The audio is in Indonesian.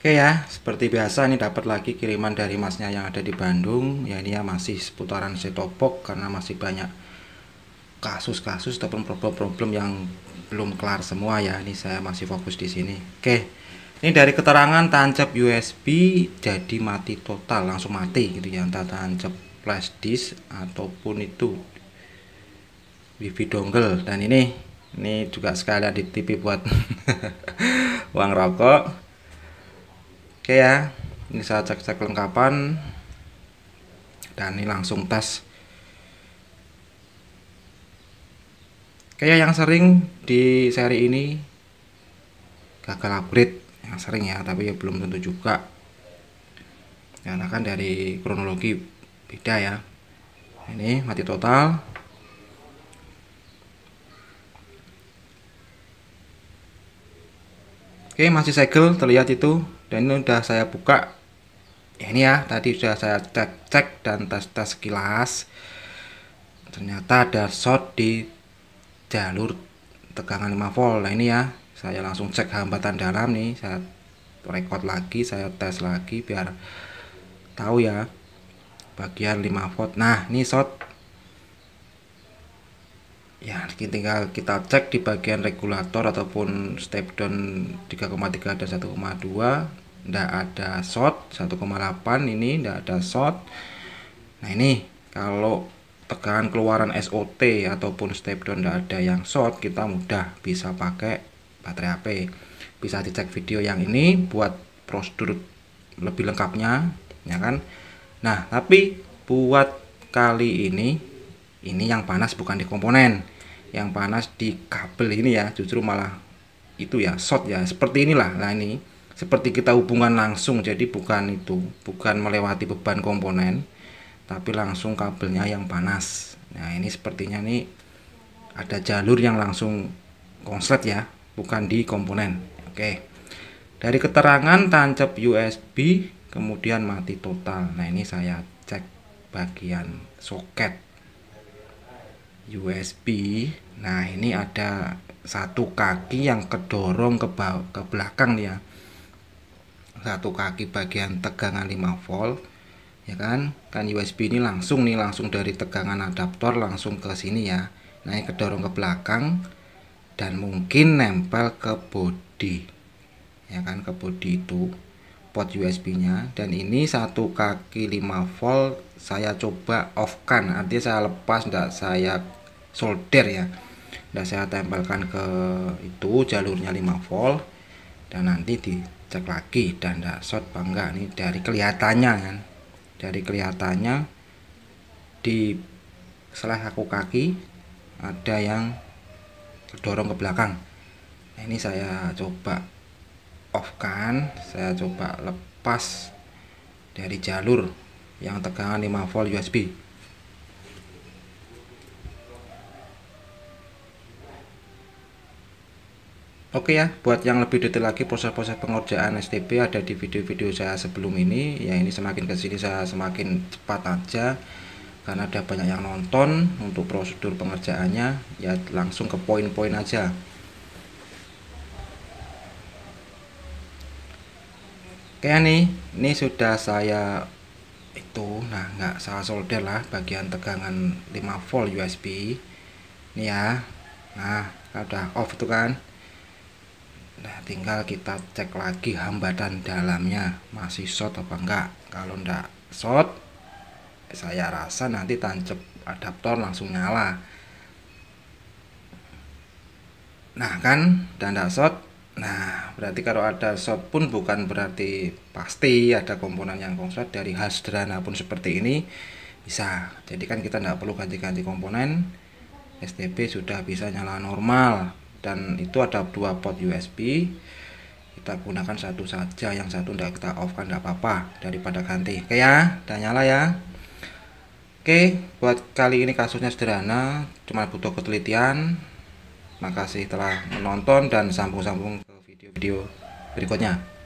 Oke ya, seperti biasa ini dapat lagi kiriman dari masnya yang ada di Bandung. Ya ini ya masih seputaran setopok karena masih banyak kasus-kasus ataupun problem-problem yang belum kelar semua ya. Ini saya masih fokus di sini. Oke. Ini dari keterangan tancap USB jadi mati total, langsung mati gitu ya entah tancap flash disk ataupun itu wifi dongle dan ini ini juga sekalian di TV buat uang rokok Oke ya, ini saya cek-cek kelengkapan dan ini langsung tes. Kayak yang sering di seri ini gagal upgrade, yang sering ya, tapi ya belum tentu juga. Karena kan dari kronologi beda ya. Ini mati total. Oke, masih segel terlihat itu dan ini udah saya buka ya ini ya tadi sudah saya cek cek dan tes tes kilas ternyata ada short di jalur tegangan 5 volt nah ini ya saya langsung cek hambatan dalam nih saya record lagi saya tes lagi biar tahu ya bagian 5 volt nah ini short ya tinggal kita cek di bagian regulator ataupun step down 3,3 dan 1,2 ndak ada short 1,8 ini ndak ada short nah ini kalau tegangan keluaran SOT ataupun step down ndak ada yang short kita mudah bisa pakai baterai HP bisa dicek video yang ini buat prosedur lebih lengkapnya ya kan nah tapi buat kali ini ini yang panas bukan di komponen yang panas di kabel ini ya justru malah itu ya short ya seperti inilah nah ini seperti kita hubungan langsung jadi bukan itu bukan melewati beban komponen tapi langsung kabelnya yang panas nah ini sepertinya nih ada jalur yang langsung konslet ya bukan di komponen oke dari keterangan tancap USB kemudian mati total nah ini saya cek bagian soket USB nah ini ada satu kaki yang kedorong ke, bawah, ke belakang ya satu kaki bagian tegangan 5 volt ya kan kan USB ini langsung nih langsung dari tegangan adaptor langsung ke sini ya naik kedorong ke belakang dan mungkin nempel ke body ya kan ke body itu port USB nya dan ini satu kaki 5 volt saya coba off kan artinya saya lepas tidak saya solder ya dan nah, saya tempelkan ke itu jalurnya 5 volt dan nanti dicek lagi dan tidak short bangga nih dari kelihatannya kan dari kelihatannya di setelah aku kaki ada yang terdorong ke belakang nah, ini saya coba off kan saya coba lepas dari jalur yang tegangan 5 volt USB Oke ya, buat yang lebih detail lagi proses-proses pengerjaan STP ada di video-video saya sebelum ini. Ya ini semakin kesini saya semakin cepat aja karena ada banyak yang nonton untuk prosedur pengerjaannya ya langsung ke poin-poin aja. Oke ya nih, ini sudah saya itu nah nggak salah solder lah bagian tegangan 5 volt USB. Ini ya. Nah, udah off itu kan. Nah, tinggal kita cek lagi hambatan dalamnya masih short apa enggak. Kalau enggak short, saya rasa nanti tancap adaptor langsung nyala. Nah, kan dan enggak short. Nah, berarti kalau ada short pun bukan berarti pasti ada komponen yang konslet dari hal sederhana pun seperti ini bisa. Jadi kan kita enggak perlu ganti-ganti komponen. STB sudah bisa nyala normal dan itu ada dua port USB kita gunakan satu saja yang satu tidak kita off kan tidak apa-apa daripada ganti oke ya dan nyala ya oke buat kali ini kasusnya sederhana cuma butuh ketelitian makasih telah menonton dan sambung-sambung ke video-video berikutnya